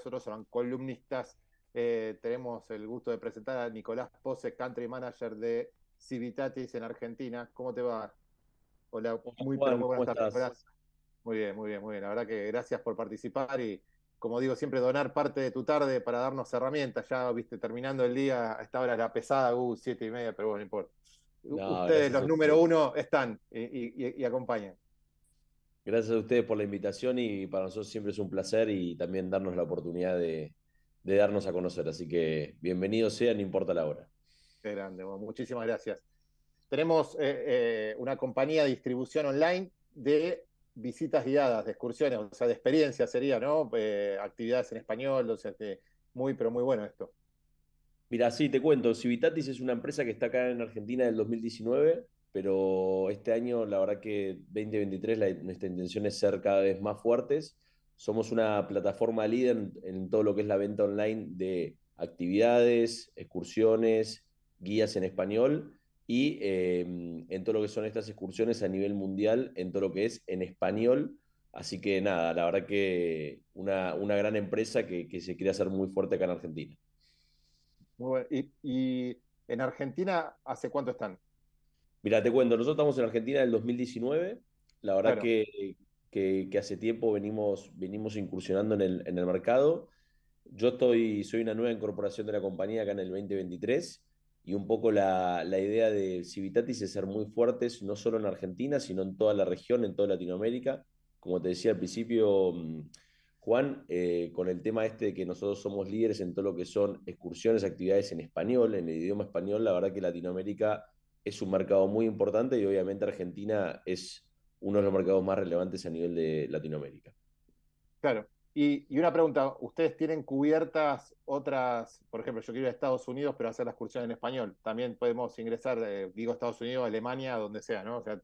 nosotros son columnistas. Eh, tenemos el gusto de presentar a Nicolás Pose, country manager de Civitatis en Argentina. ¿Cómo te va? Hola, muy, bien, muy bien, muy bien. La verdad que gracias por participar y, como digo siempre, donar parte de tu tarde para darnos herramientas. Ya, viste, terminando el día, a esta hora la pesada, 7 uh, siete y media, pero bueno, no importa. Ustedes, los número uno, están y, acompañen. y acompañan. Gracias a ustedes por la invitación y para nosotros siempre es un placer y también darnos la oportunidad de, darnos a conocer. Así que bienvenidos sean, no importa la hora. Qué grande, muchísimas gracias. Tenemos eh, eh, una compañía de distribución online de visitas guiadas, de excursiones, o sea, de experiencias, sería, ¿no? Eh, actividades en español, o sea, que este, muy, pero muy bueno esto. Mira, sí, te cuento, Civitatis es una empresa que está acá en Argentina del 2019 pero este año la verdad que 2023 nuestra intención es ser cada vez más fuertes. Somos una plataforma líder en, todo lo que es la venta online de actividades, excursiones, guías en español y em, en todo lo que son estas excursiones a nivel mundial, en todo lo que es en español. Así que nada, la verdad que una, gran empresa que, se quiere hacer muy fuerte acá en Argentina. Muy y, y en Argentina, ¿hace cuánto están? Mira, te cuento, nosotros estamos en Argentina del 2019. La verdad que, que, hace tiempo venimos, venimos incursionando en el, en el, mercado. Yo estoy, soy una nueva incorporación de la compañía acá en el 2023 y un poco la, la idea de Civitatis es ser muy fuertes, no solo en Argentina, sino en toda la región, en toda Latinoamérica. Como te decía al principio, mm, Juan, eh, con el tema este de que nosotros somos líderes en todo lo que son excursiones, actividades en español, en el idioma español, la verdad que Latinoamérica es un mercado muy importante y obviamente Argentina es uno de los mercados más relevantes a nivel de Latinoamérica. Claro. Y, una pregunta, ¿ustedes tienen cubiertas otras, por ejemplo, yo quiero ir a Estados Unidos, pero hacer la excursión en español? También podemos ingresar, eh, digo, Estados Unidos, Alemania, donde sea, ¿no? O sea,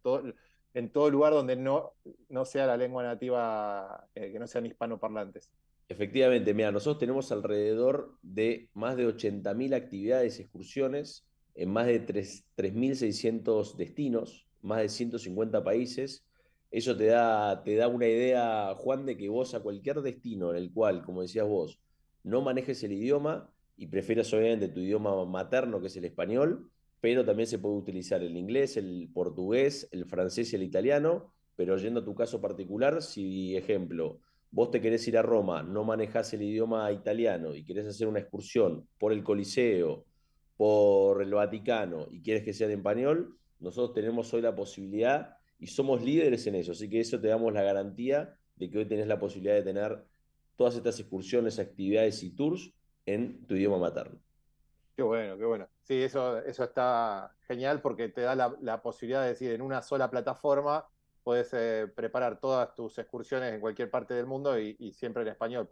en todo lugar donde no, no sea la lengua nativa, eh, que no sean hispanoparlantes. Efectivamente, mira, nosotros tenemos alrededor de más de 80.000 actividades, y excursiones en más de 3.600 destinos, más de 150 países. Eso te da, te da una idea, Juan, de que vos a cualquier destino en el cual, como decías vos, no manejes el idioma y prefieras obviamente tu idioma materno, que es el español, pero también se puede utilizar el inglés, el portugués, el francés y el italiano, pero yendo a tu caso particular, si, ejemplo, vos te querés ir a Roma, no manejas el idioma italiano y querés hacer una excursión por el Coliseo, por el Vaticano y quieres que sea en español, nosotros tenemos hoy la posibilidad y somos líderes en eso. Así que eso te damos la garantía de que hoy tenés la posibilidad de tener todas estas excursiones, actividades y tours en tu idioma materno. Qué bueno, qué bueno. Sí, eso, eso está genial porque te da la, posibilidad de decir en una sola plataforma puedes eh, preparar todas tus excursiones en cualquier parte del mundo y, siempre en español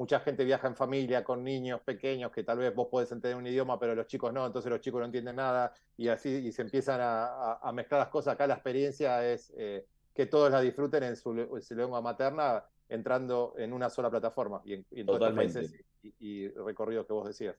mucha gente viaja en familia con niños pequeños que tal vez vos podés entender un idioma, pero los chicos no, entonces los chicos no entienden nada y así y se empiezan a, mezclar las cosas. Acá la experiencia es eh, que todos la disfruten en su, lengua materna entrando en una sola plataforma y en, y todos los países y, recorridos que vos decías.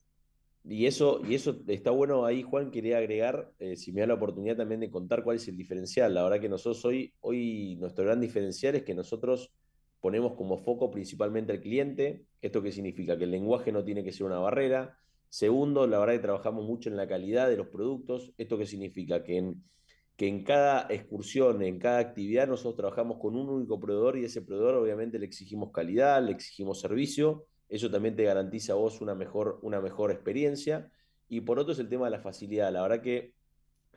Y eso, y eso está bueno ahí, Juan, quería agregar, eh, si me da la oportunidad también de contar cuál es el diferencial. La verdad que nosotros hoy, hoy nuestro gran diferencial es que nosotros ponemos como foco principalmente al cliente. ¿Esto qué significa? Que el lenguaje no tiene que ser una barrera. Segundo, la verdad que trabajamos mucho en la calidad de los productos. ¿Esto qué significa? Que en, que en cada excursión, en cada actividad, nosotros trabajamos con un único proveedor y ese proveedor obviamente le exigimos calidad, le exigimos servicio. Eso también te garantiza a vos una mejor, una mejor experiencia. Y por otro es el tema de la facilidad. La verdad que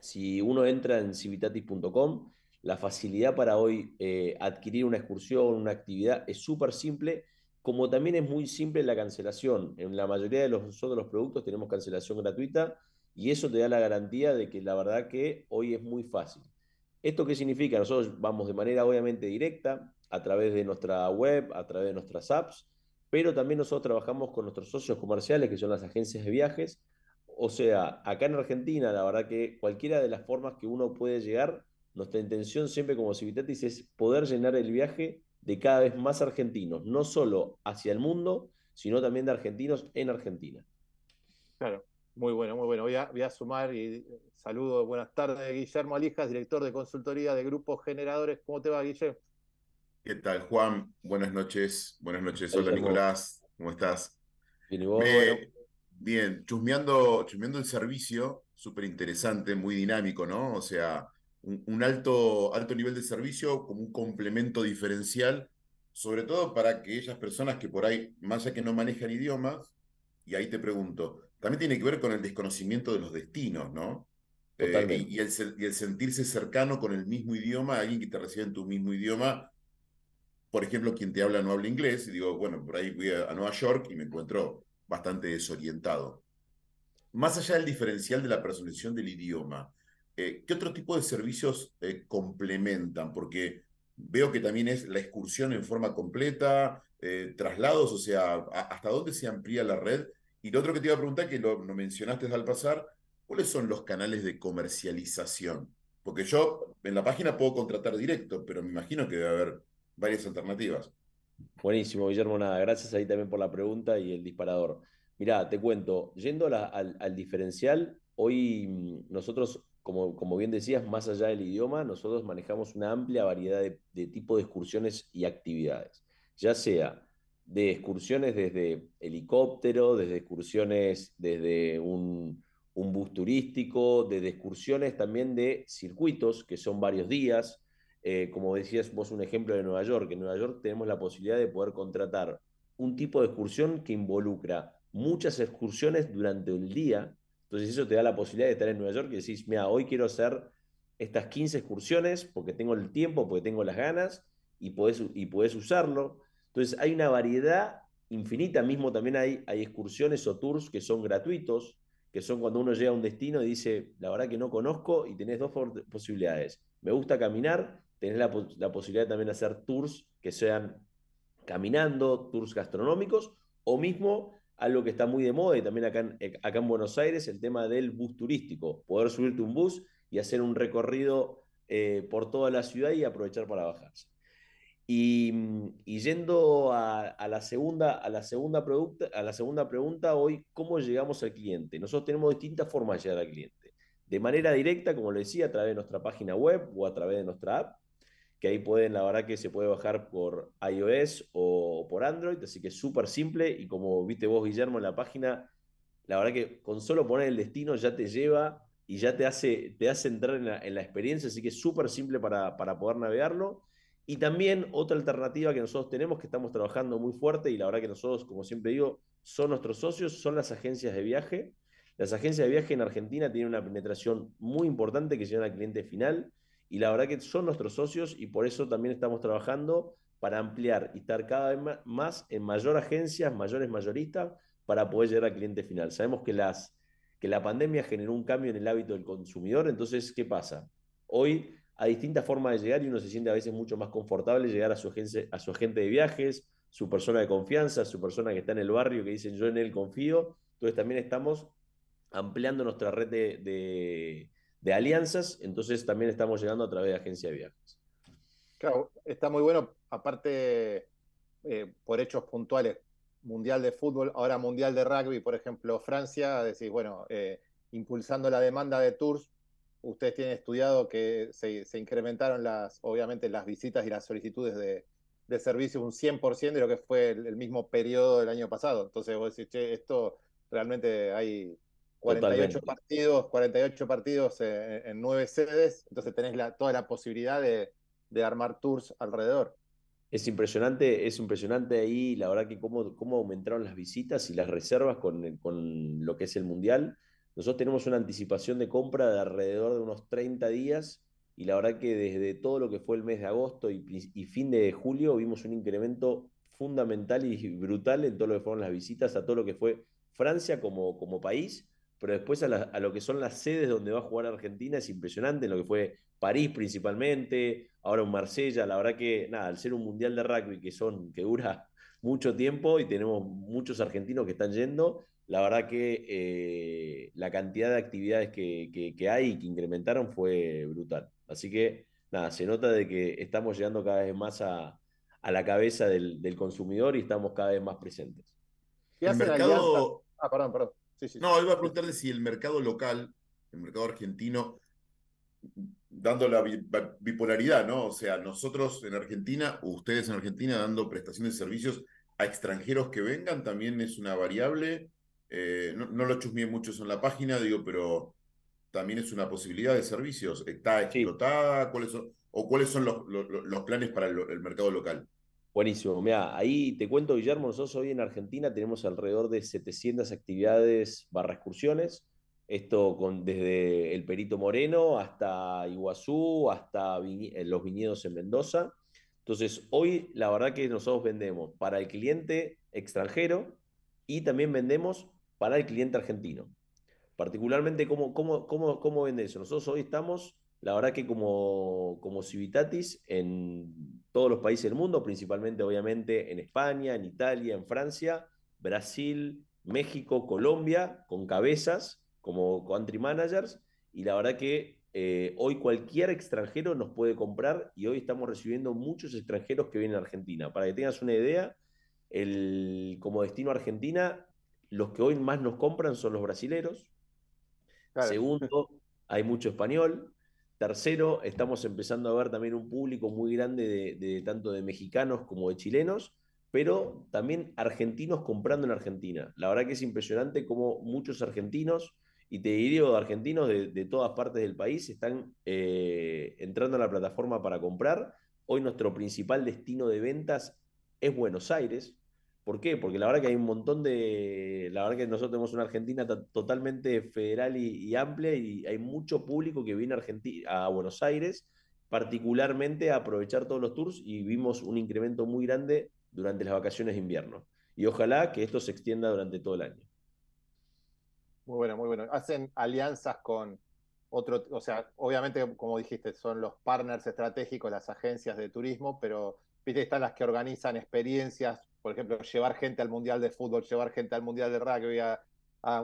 si uno entra en civitatis.com, la facilidad para hoy eh, adquirir una excursión, una actividad, es súper simple, como también es muy simple la cancelación. En la mayoría de los, nosotros los productos tenemos cancelación gratuita y eso te da la garantía de que la verdad que hoy es muy fácil. ¿Esto qué significa? Nosotros vamos de manera obviamente directa a través de nuestra web, a través de nuestras apps, pero también nosotros trabajamos con nuestros socios comerciales, que son las agencias de viajes. O sea, acá en Argentina, la verdad que cualquiera de las formas que uno puede llegar, nuestra intención siempre como Civitatis es poder llenar el viaje de cada vez más argentinos, no solo hacia el mundo, sino también de argentinos en Argentina. Claro, muy bueno, muy bueno. Voy a, sumar y eh, saludo, buenas tardes, Guillermo Alijas, director de consultoría de Grupos Generadores. ¿Cómo te va, Guillermo? ¿Qué tal, Juan? Buenas noches, buenas noches. Hola, Nicolás, ¿cómo estás? Bien, chusmeando el servicio, súper interesante, muy dinámico, ¿no? O sea, un, alto, alto nivel de servicio como un complemento diferencial, sobre todo para aquellas personas que por ahí, más allá que no manejan idiomas, y ahí te pregunto, también tiene que ver con el desconocimiento de los destinos, ¿no? Eh, y, el, sentirse cercano con el mismo idioma, alguien que te recibe en tu mismo idioma, por ejemplo, quien te habla no habla inglés, y digo, bueno, por ahí fui a, Nueva York y me encuentro bastante desorientado. Más allá del diferencial de la personalización del idioma, eh, ¿qué otro tipo de servicios eh, complementan? Porque veo que también es la excursión en forma completa, eh, traslados, o sea, ¿hasta dónde se amplía la red? Y lo otro que te iba a preguntar, que lo, mencionaste al pasar, ¿cuáles son los canales de comercialización? Porque yo en la página puedo contratar directo, pero me imagino que debe haber varias alternativas. Buenísimo, Guillermo. Nada, gracias ahí también por la pregunta y el disparador. Mirá, te cuento, yendo al, diferencial, hoy mm, nosotros como, bien decías, más allá del idioma, nosotros manejamos una amplia variedad de, tipos tipo de excursiones y actividades, ya sea de excursiones desde helicóptero, desde excursiones desde un, bus turístico, de excursiones también de circuitos, que son varios días. Eh, como decías vos, un ejemplo de Nueva York. En Nueva York tenemos la posibilidad de poder contratar un tipo de excursión que involucra muchas excursiones durante el día entonces eso te da la posibilidad de estar en Nueva York y decís, mira, hoy quiero hacer estas 15 excursiones porque tengo el tiempo, porque tengo las ganas y puedes y usarlo. Entonces hay una variedad infinita, mismo también hay, hay excursiones o tours que son gratuitos, que son cuando uno llega a un destino y dice, la verdad que no conozco y tenés dos posibilidades. Me gusta caminar, tenés la, posibilidad también de hacer tours que sean caminando, tours gastronómicos o mismo algo que está muy de moda y también eh, acá en, Buenos Aires, el tema del bus turístico, poder subirte un bus y hacer un recorrido eh, por toda la ciudad y aprovechar para bajarse. Y, mm, yendo a, la segunda, a, la segunda a la segunda pregunta, hoy, ¿cómo llegamos al cliente? Nosotros tenemos distintas formas de llegar al cliente. De manera directa, como lo decía, a través de nuestra página web o a través de nuestra app, que ahí pueden, la verdad que se puede bajar por iOS o por Android, así que es súper simple y como viste vos, Guillermo, en la página, la verdad que con solo poner el destino ya te lleva y ya te hace, te hace entrar en la, experiencia, así que es súper simple para, para poder navegarlo. Y también otra alternativa que nosotros tenemos, que estamos trabajando muy fuerte y la verdad que nosotros, como siempre digo, son nuestros socios, son las agencias de viaje. Las agencias de viaje en Argentina tienen una penetración muy importante que llegan al cliente final y la verdad que son nuestros socios y por eso también estamos trabajando para ampliar y estar cada vez más en mayor agencias, mayores mayoristas, para poder llegar al cliente final. Sabemos que, las, que la pandemia generó un cambio en el hábito del consumidor, entonces, ¿qué pasa? Hoy hay distintas formas de llegar y uno se siente a veces mucho más confortable llegar a su, agencia, a su agente de viajes, su persona de confianza, su persona que está en el barrio, que dicen yo en él confío. Entonces también estamos ampliando nuestra red de de alianzas, entonces también estamos llegando a través de agencia de viajes. Claro, está muy bueno, aparte eh, por hechos puntuales, Mundial de Fútbol, ahora Mundial de Rugby, por ejemplo, Francia, decís, bueno, eh, impulsando la demanda de tours, ustedes tienen estudiado que se, incrementaron las, obviamente, las visitas y las solicitudes de, de servicio un 100% de lo que fue el, el, mismo periodo del año pasado. Entonces vos decís, che, esto realmente hay, 48 partidos, 48 partidos eh, en, 9 nueve sedes, entonces tenés toda la posibilidad de, armar tours alrededor. Es impresionante, es impresionante ahí, la verdad que cómo, cómo aumentaron las visitas y las reservas con, lo que es el Mundial. Nosotros tenemos una anticipación de compra de alrededor de unos 30 días y la verdad que desde todo lo que fue el mes de agosto y, fin de julio vimos un incremento fundamental y brutal en todo lo que fueron las visitas a todo lo que fue Francia como, como país pero después a, lo que son las sedes donde va a jugar Argentina es impresionante, en lo que fue París principalmente, ahora en Marsella, la verdad que nada, al ser un mundial de rugby que son que dura mucho tiempo y tenemos muchos argentinos que están yendo, la verdad que eh, la cantidad de actividades que, hay y que incrementaron fue brutal. Así que nada, se nota de que estamos llegando cada vez más a, la cabeza del, consumidor y estamos cada vez más presentes. el mercado... Ah, perdón, perdón no, iba a preguntarle si el mercado local, el mercado argentino, dando la bipolaridad, ¿no? O sea, nosotros en Argentina, ustedes en Argentina dando prestaciones de servicios a extranjeros que vengan también es una variable. Eh, no, lo chusmé mucho en la página, digo, pero también es una posibilidad de servicios. ¿Está explotada? ¿Cuáles son, ¿O cuáles son los, los, planes para el mercado local? Buenísimo. Mira, ahí te cuento, Guillermo, nosotros hoy en Argentina tenemos alrededor de 700 actividades barra excursiones. Esto con, desde el Perito Moreno hasta Iguazú, hasta eh, los viñedos en Mendoza. Entonces, hoy la verdad que nosotros vendemos para el cliente extranjero y también vendemos para el cliente argentino. Particularmente, ¿cómo, cómo, cómo, cómo vende eso? Nosotros hoy estamos, la verdad que como, como Civitatis, en todos los países del mundo, principalmente obviamente en España, en Italia, en Francia, Brasil, México, Colombia, con cabezas como country managers. Y la verdad que eh, hoy cualquier extranjero nos puede comprar y hoy estamos recibiendo muchos extranjeros que vienen a Argentina. Para que tengas una idea, como destino a Argentina, los que hoy más nos compran son los brasileros. Segundo, hay mucho español. Tercero, estamos empezando a ver también un público muy grande de, tanto de mexicanos como de chilenos, pero también argentinos comprando en Argentina. La verdad que es impresionante cómo muchos argentinos, y te digo argentinos de, todas partes del país, están eh, entrando a la plataforma para comprar. Hoy nuestro principal destino de ventas es Buenos Aires, ¿Por qué? Porque la verdad que hay un montón de. La verdad que nosotros tenemos una Argentina totalmente federal y, amplia y hay mucho público que viene a, Argentina, a Buenos Aires, particularmente a aprovechar todos los tours y vimos un incremento muy grande durante las vacaciones de invierno. Y ojalá que esto se extienda durante todo el año. Muy bueno, muy bueno. Hacen alianzas con otro, o sea, obviamente, como dijiste, son los partners estratégicos, las agencias de turismo, pero viste, están las que organizan experiencias por ejemplo, llevar gente al Mundial de Fútbol, llevar gente al Mundial de Rugby, a,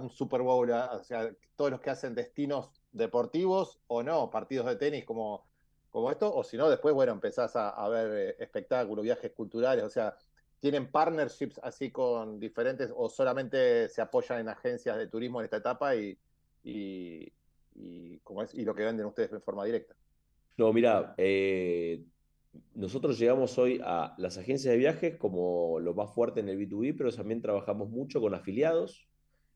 un Super Bowl, o sea, todos los que hacen destinos deportivos o no, partidos de tenis como, como esto, o si no, después, bueno, empezás a, ver eh, espectáculos, viajes culturales, o sea, ¿tienen partnerships así con diferentes o solamente se apoyan en agencias de turismo en esta etapa y, es, y lo que venden ustedes en forma directa? No, mira, eh, nosotros llegamos hoy a las agencias de viajes como lo más fuerte en el B2B, pero también trabajamos mucho con afiliados.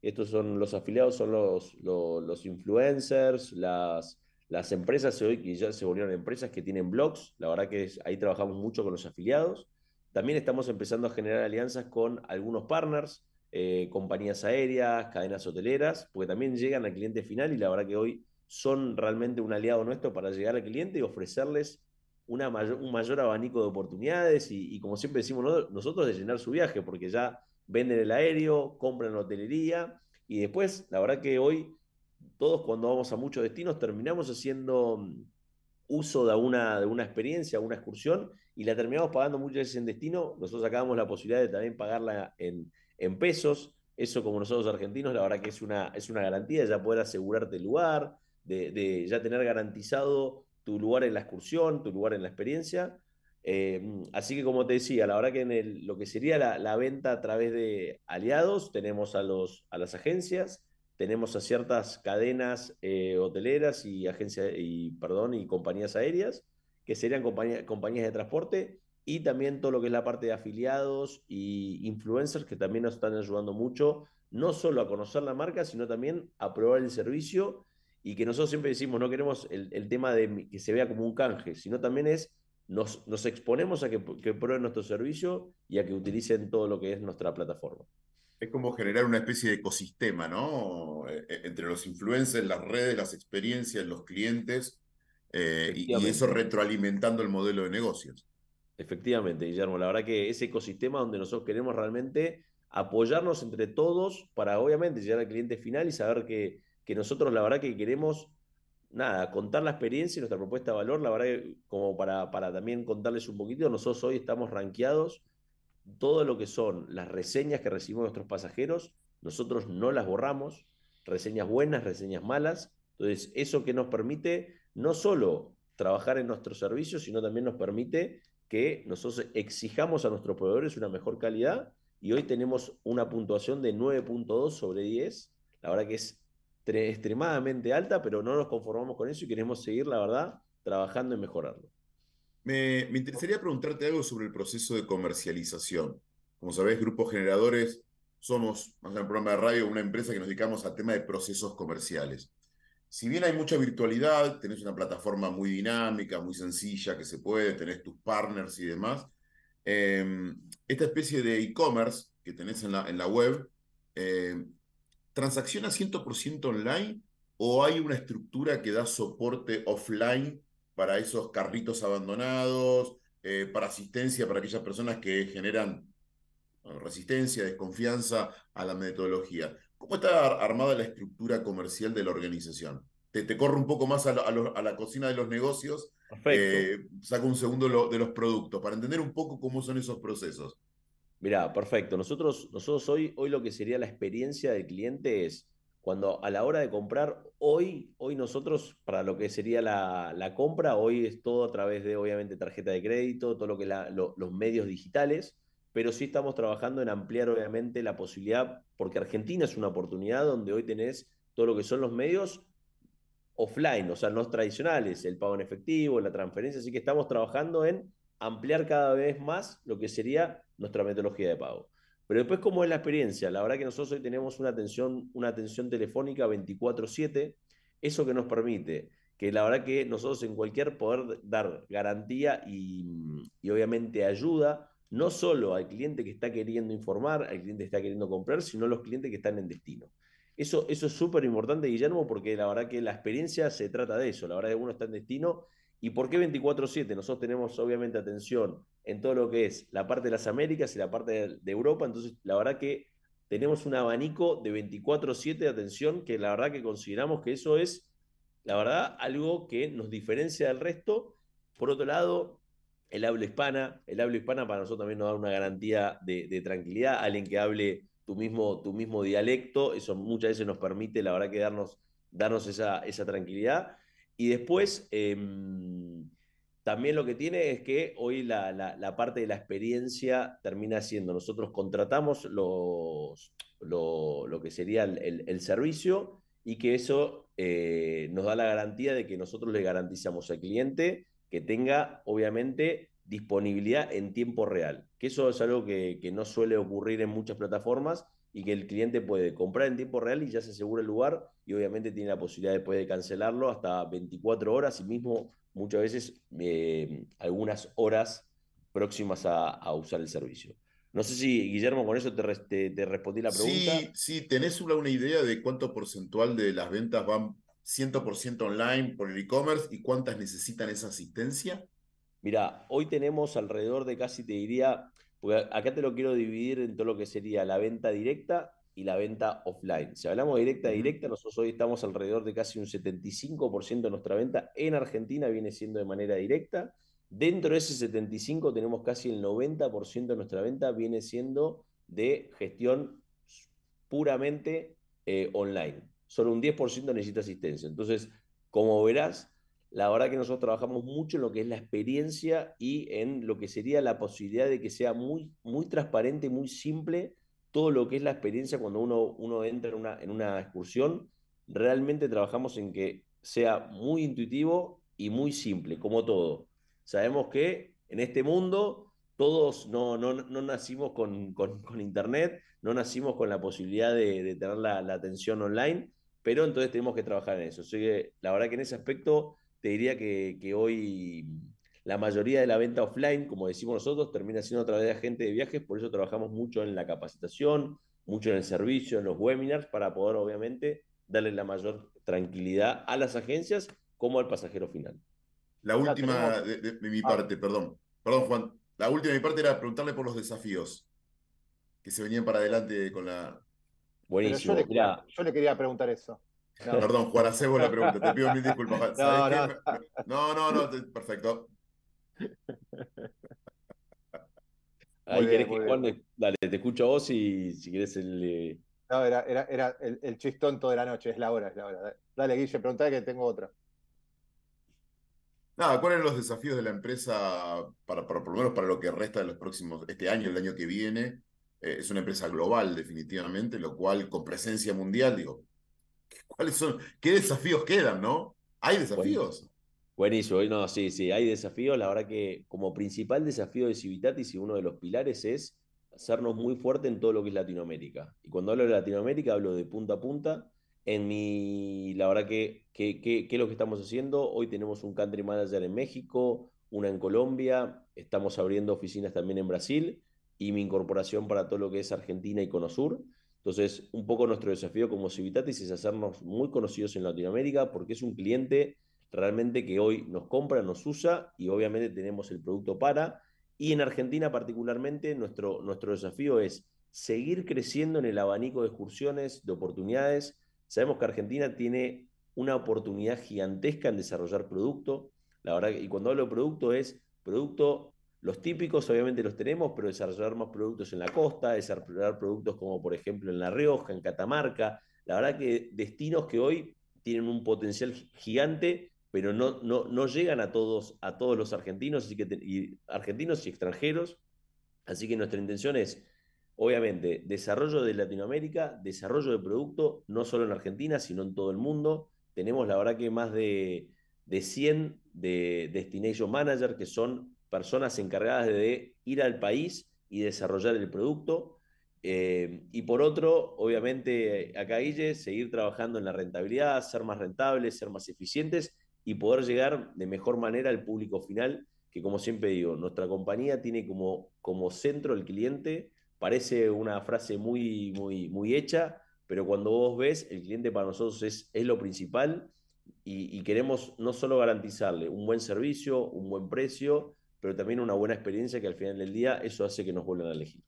Estos son los afiliados, son los, influencers, las, empresas empresas hoy que ya se volvieron empresas que tienen blogs. La verdad que ahí trabajamos mucho con los afiliados. También estamos empezando a generar alianzas con algunos partners, eh, compañías aéreas, cadenas hoteleras, porque también llegan al cliente final y la verdad que hoy son realmente un aliado nuestro para llegar al cliente y ofrecerles un mayor abanico de oportunidades y, como siempre decimos nosotros, de llenar su viaje, porque ya venden el aéreo, compran la hotelería y después, la verdad que hoy todos cuando vamos a muchos destinos terminamos haciendo mm, uso de una, de una experiencia, una excursión y la terminamos pagando muchas veces en destino. Nosotros sacábamos la posibilidad de también pagarla en, pesos. Eso como nosotros argentinos, la verdad que es una, es una garantía de ya poder asegurarte el lugar, de ya tener garantizado tu lugar en la excursión, tu lugar en la experiencia. Eh, así que como te decía, la verdad que en lo que sería la, venta a través de aliados, tenemos a, los, a las agencias, tenemos a ciertas cadenas eh, hoteleras y agencias y perdón y compañías aéreas, que serían compañías de transporte, y también todo lo que es la parte de afiliados y influencers que también nos están ayudando mucho, no solo a conocer la marca, sino también a probar el servicio y que nosotros siempre decimos, no queremos el, tema de que se vea como un canje, sino también es, nos, nos exponemos a que, prueben nuestro servicio y a que utilicen todo lo que es nuestra plataforma. Es como generar una especie de ecosistema, ¿no? Eh, eh, entre los influencers, las redes, las experiencias, los clientes, eh, y, y eso retroalimentando el modelo de negocios. Efectivamente, Guillermo, la verdad que ese ecosistema donde nosotros queremos realmente apoyarnos entre todos para obviamente llegar al cliente final y saber que, que nosotros la verdad que queremos, nada, contar la experiencia y nuestra propuesta de valor, la verdad como para, para también contarles un poquito, nosotros hoy estamos rankeados, todo lo que son las reseñas que recibimos nuestros pasajeros, nosotros no las borramos, reseñas buenas, reseñas malas, entonces eso que nos permite no solo trabajar en nuestros servicios, sino también nos permite que nosotros exijamos a nuestros proveedores una mejor calidad y hoy tenemos una puntuación de 9.2 sobre 10, la verdad que es extremadamente alta, pero no nos conformamos con eso y queremos seguir, la verdad, trabajando en mejorarlo. Me, interesaría preguntarte algo sobre el proceso de comercialización. Como sabés, Grupo Generadores somos, más en el programa de radio, una empresa que nos dedicamos al tema de procesos comerciales. Si bien hay mucha virtualidad, tenés una plataforma muy dinámica, muy sencilla que se puede, tenés tus partners y demás, em, esta especie de e-commerce que tenés en la, en la web, em, ¿Transacciona 100% online o hay una estructura que da soporte offline para esos carritos abandonados, eh, para asistencia para aquellas personas que generan eh, resistencia, desconfianza a la metodología? ¿Cómo está armada la estructura comercial de la organización? Te, corro un poco más a, la cocina de los negocios, eh, saco un segundo de los productos, para entender un poco cómo son esos procesos. Mirá, perfecto. Nosotros, nosotros hoy, hoy lo que sería la experiencia del cliente es cuando a la hora de comprar, hoy, hoy nosotros, para lo que sería la, compra, hoy es todo a través de, obviamente, tarjeta de crédito, todo lo que los medios digitales, pero sí estamos trabajando en ampliar, obviamente, la posibilidad, porque Argentina es una oportunidad donde hoy tenés todo lo que son los medios offline, o sea, los tradicionales, el pago en efectivo, la transferencia, así que estamos trabajando en ampliar cada vez más lo que sería nuestra metodología de pago. Pero después, ¿cómo es la experiencia? La verdad que nosotros hoy tenemos una atención, una atención telefónica 24-7, eso que nos permite que la verdad que nosotros en cualquier poder dar garantía y, obviamente ayuda, no solo al cliente que está queriendo informar, al cliente que está queriendo comprar, sino a los clientes que están en destino. Eso, eso es súper importante, Guillermo, porque la verdad que la experiencia se trata de eso. La verdad que uno está en destino ¿Y por qué 24-7? Nosotros tenemos obviamente atención en todo lo que es la parte de las Américas y la parte de Europa, entonces la verdad que tenemos un abanico de 24-7 de atención que la verdad que consideramos que eso es, la verdad, algo que nos diferencia del resto. Por otro lado, el habla hispana, el habla hispana para nosotros también nos da una garantía de, tranquilidad, alguien que hable tu mismo, tu mismo dialecto, eso muchas veces nos permite, la verdad que darnos, darnos esa, esa tranquilidad. Y después, em, también lo que tiene es que hoy la, la, parte de la experiencia termina siendo, nosotros contratamos los, lo, que sería el, servicio y que eso eh, nos da la garantía de que nosotros le garantizamos al cliente que tenga, obviamente, disponibilidad en tiempo real, que eso es algo que no suele ocurrir en muchas plataformas y que el cliente puede comprar en tiempo real y ya se asegura el lugar y obviamente tiene la posibilidad después de cancelarlo hasta 24 horas y mismo muchas veces eh, algunas horas próximas a, usar el servicio. No sé si, Guillermo, con eso te, respondí la pregunta. Sí, ¿tenés una, idea de cuánto porcentual de las ventas van 100% online por el e-commerce y cuántas necesitan esa asistencia? Mira, hoy tenemos alrededor de casi, te diría, acá te lo quiero dividir en todo lo que sería la venta directa y la venta offline. Si hablamos de directa, directa, nosotros hoy estamos alrededor de casi un 75% de nuestra venta en Argentina viene siendo de manera directa. Dentro de ese 75 tenemos casi el 90% de nuestra venta viene siendo de gestión puramente eh, online. Solo un 10% necesita asistencia. Entonces, como verás, la verdad que nosotros trabajamos mucho en lo que es la experiencia y en lo que sería la posibilidad de que sea muy, muy transparente, muy simple todo lo que es la experiencia cuando uno, uno entra en una, en una excursión. Realmente trabajamos en que sea muy intuitivo y muy simple, como todo. Sabemos que en este mundo todos no, no, nacimos con, Internet, no nacimos con la posibilidad de, tener la, la atención online, pero entonces tenemos que trabajar en eso. Así que la verdad que en ese aspecto te diría que, hoy la mayoría de la venta offline, como decimos nosotros, termina siendo a través de agente de viajes, por eso trabajamos mucho en la capacitación, mucho en el servicio, en los webinars, para poder obviamente darle la mayor tranquilidad a las agencias como al pasajero final. La última de, mi ah. parte, perdón. Perdón, Juan. La última de mi parte era preguntarle por los desafíos que se venían para adelante con la... Buenísimo. yo le quería preguntar eso. No. Perdón, Juaracebo la pregunta, te pido mil disculpas. No, no. no, perfecto. dale, te escucho vos y si querés el. Eh, no, era, el, chistón toda la noche, es la hora, es la hora. Dale, Guille, preguntale que tengo otra. Nada, ¿cuáles son los desafíos de la empresa para, por lo menos para lo que resta de los próximos, este año, el año que viene? Eh, es una empresa global, definitivamente, lo cual con presencia mundial, digo, ¿Cuáles son? ¿Qué desafíos quedan, no? ¿Hay desafíos? Buenísimo, no, sí, sí, hay desafíos. La verdad que como principal desafío de Civitatis y uno de los pilares es hacernos muy fuerte en todo lo que es Latinoamérica. Y cuando hablo de Latinoamérica, hablo de punta a punta. En mi, la verdad que, ¿Qué es lo que estamos haciendo. Hoy tenemos un country manager en México, una en Colombia, estamos abriendo oficinas también en Brasil y mi incorporación para todo lo que es Argentina y Conosur. Entonces, un poco nuestro desafío como Civitatis es hacernos muy conocidos en Latinoamérica porque es un cliente realmente que hoy nos compra, nos usa y obviamente tenemos el producto para. Y en Argentina particularmente nuestro, nuestro desafío es seguir creciendo en el abanico de excursiones, de oportunidades. Sabemos que Argentina tiene una oportunidad gigantesca en desarrollar producto. La verdad, y cuando hablo de producto es producto los típicos obviamente los tenemos, pero desarrollar más productos en la costa, desarrollar productos como por ejemplo en La Rioja, en Catamarca, la verdad que destinos que hoy tienen un potencial gigante, pero no, no, no llegan a todos, a todos los argentinos, que y argentinos y extranjeros. Así que nuestra intención es, obviamente, desarrollo de Latinoamérica, desarrollo de producto, no solo en Argentina, sino en todo el mundo. Tenemos la verdad que más de, de 100 de Destination Manager, que son personas encargadas de ir al país y desarrollar el producto. Eh, y por otro, obviamente, acá Guille, seguir trabajando en la rentabilidad, ser más rentables, ser más eficientes y poder llegar de mejor manera al público final, que como siempre digo, nuestra compañía tiene como, como centro el cliente, parece una frase muy, muy, muy hecha, pero cuando vos ves, el cliente para nosotros es, es lo principal y, y queremos no solo garantizarle un buen servicio, un buen precio, pero también una buena experiencia que al final del día eso hace que nos vuelvan a elegir.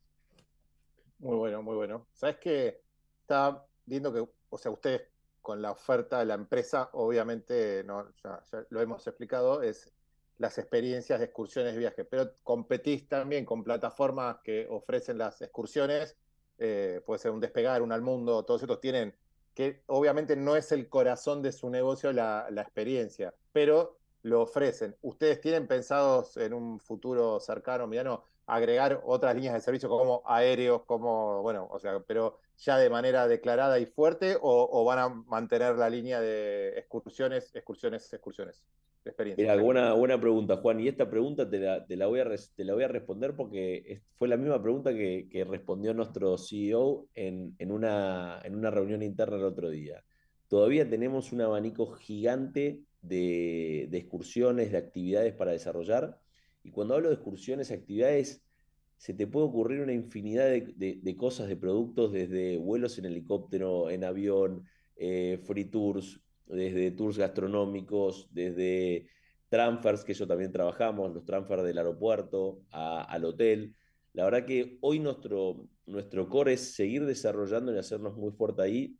Muy bueno, muy bueno. Sabes que está viendo que, o sea, ustedes con la oferta de la empresa, obviamente, no, ya, lo hemos explicado, es las experiencias de excursiones viajes viaje, pero competís también con plataformas que ofrecen las excursiones, eh, puede ser un despegar, un al mundo, todos estos tienen, que obviamente no es el corazón de su negocio la experiencia, pero lo ofrecen. ¿Ustedes tienen pensados en un futuro cercano, mediano, agregar otras líneas de servicio como aéreos, como, bueno, o sea, pero ya de manera declarada y fuerte, o, van a mantener la línea de excursiones, excursiones, excursiones? experiencia. Mira, buena, pregunta, Juan, y esta pregunta te la, voy, a te la voy a responder porque fue la misma pregunta que, que respondió nuestro CEO en, en, una, en una reunión interna el otro día. Todavía tenemos un abanico gigante de, excursiones, de actividades para desarrollar. Y cuando hablo de excursiones, actividades, se te puede ocurrir una infinidad de, cosas, de productos, desde vuelos en helicóptero, en avión, eh, free tours, desde tours gastronómicos, desde transfers, que yo también trabajamos, los transfers del aeropuerto al hotel. La verdad que hoy nuestro, nuestro core es seguir desarrollando y hacernos muy fuerte ahí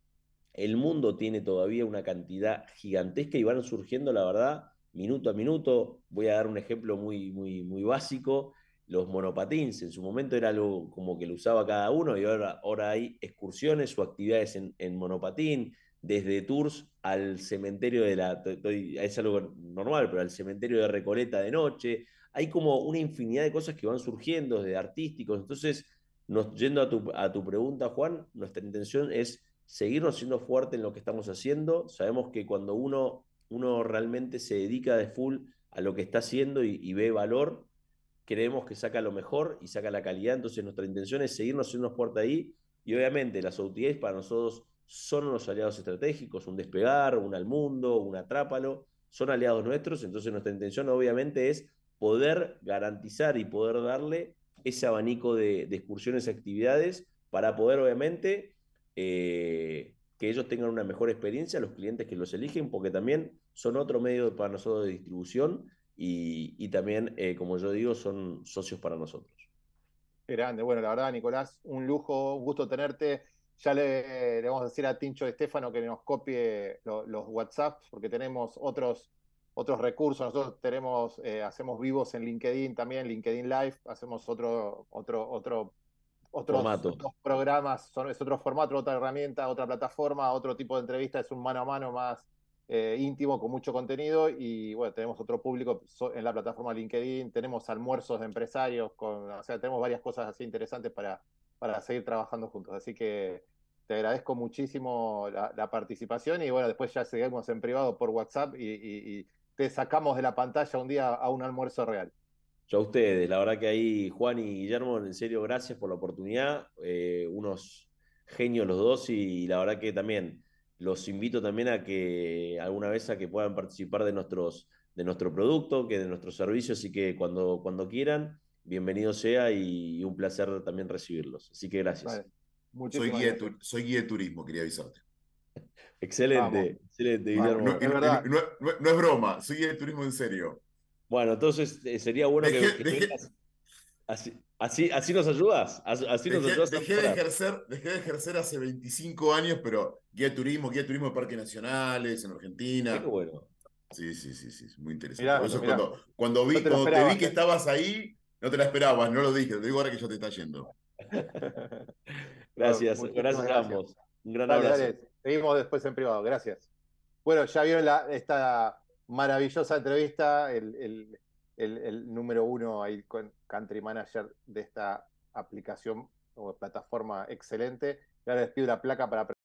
el mundo tiene todavía una cantidad gigantesca y van surgiendo, la verdad, minuto a minuto. Voy a dar un ejemplo muy, muy, muy básico. Los monopatins, en su momento era algo como que lo usaba cada uno y ahora, ahora hay excursiones o actividades en, monopatín, desde tours al cementerio de la, es algo normal, pero al cementerio de Recoleta de noche. Hay como una infinidad de cosas que van surgiendo desde artísticos. Entonces, yendo a tu, a tu pregunta, Juan, nuestra intención es seguirnos siendo fuerte en lo que estamos haciendo. Sabemos que cuando uno, uno realmente se dedica de full a lo que está haciendo y, ve valor, creemos que saca lo mejor y saca la calidad. Entonces nuestra intención es seguirnos siendo fuerte ahí. Y obviamente las OTAs para nosotros son unos aliados estratégicos, un despegar, un al mundo, un atrápalo, son aliados nuestros, entonces nuestra intención obviamente es poder garantizar y poder darle ese abanico de, de excursiones, actividades, para poder obviamente eh, que ellos tengan una mejor experiencia, los clientes que los eligen, porque también son otro medio para nosotros de distribución y, también, eh, como yo digo, son socios para nosotros. Grande, bueno, la verdad, Nicolás, un lujo, un gusto tenerte. Ya le, vamos a decir a Tincho de Estefano que nos copie los WhatsApps, porque tenemos otros, otros recursos. Nosotros tenemos, eh, hacemos vivos en LinkedIn también, LinkedIn Live, hacemos otro, otro, otro otros, otros programas, son, es otro formato, otra herramienta, otra plataforma, otro tipo de entrevista, es un mano a mano más eh, íntimo, con mucho contenido. Y bueno, tenemos otro público en la plataforma LinkedIn, tenemos almuerzos de empresarios, o sea, tenemos varias cosas así interesantes para, para seguir trabajando juntos. Así que te agradezco muchísimo la, participación y bueno, después ya seguimos en privado por WhatsApp y te sacamos de la pantalla un día a un almuerzo real. Yo a ustedes, la verdad que ahí, Juan y Guillermo, en serio, gracias por la oportunidad. Eh, unos genios los dos y, la verdad que también los invito también a que alguna vez a que puedan participar de, nuestros, de nuestro producto, que de nuestros servicios y que cuando, cuando quieran, bienvenido sea y, un placer también recibirlos. Así que gracias. Soy guía, soy de turismo, quería avisarte. Excelente, excelente, Guillermo. No, no, es broma, soy guía de turismo en serio. Bueno, entonces eh, sería bueno que, así, así, así, nos ayudas. Así dejé, ayudas dejé, de ejercer, dejé de ejercer hace 25 años, pero guía turismo, guía turismo de parques nacionales en Argentina. Qué bueno. Sí, sí, sí, sí, muy interesante. cuando, vi, te vi que eh. estabas ahí, no te la esperabas, no lo dije, te digo ahora que ya te está yendo. gracias, gracias, a ambos. Un gran abrazo. Seguimos después en privado, gracias. Bueno, ya vieron la, esta maravillosa entrevista, el, el, número uno ahí con country manager de esta aplicación o plataforma excelente. Y ahora la placa para